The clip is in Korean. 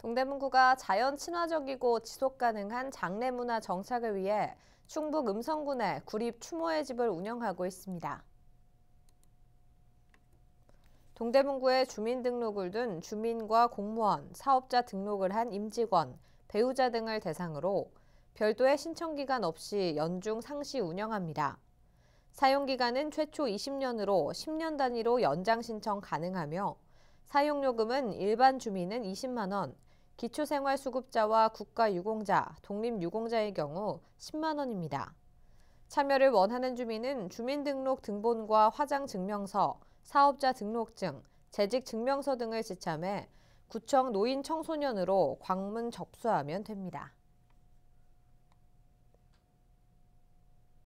동대문구가 자연 친화적이고 지속 가능한 장례 문화 정착을 위해 충북 음성군에 구립 추모의 집을 운영하고 있습니다. 동대문구에 주민등록을 둔 주민과 공무원, 사업자 등록을 한 임직원, 배우자 등을 대상으로 별도의 신청기간 없이 연중 상시 운영합니다. 사용기간은 최초 20년으로 10년 단위로 연장 신청 가능하며 사용요금은 일반 주민은 20만 원, 기초생활수급자와 국가유공자, 독립유공자의 경우 10만 원입니다. 참여를 원하는 주민은 주민등록 등본과 화장증명서, 사업자 등록증, 재직증명서 등을 지참해 구청 노인 청소년으로 광문 접수하면 됩니다.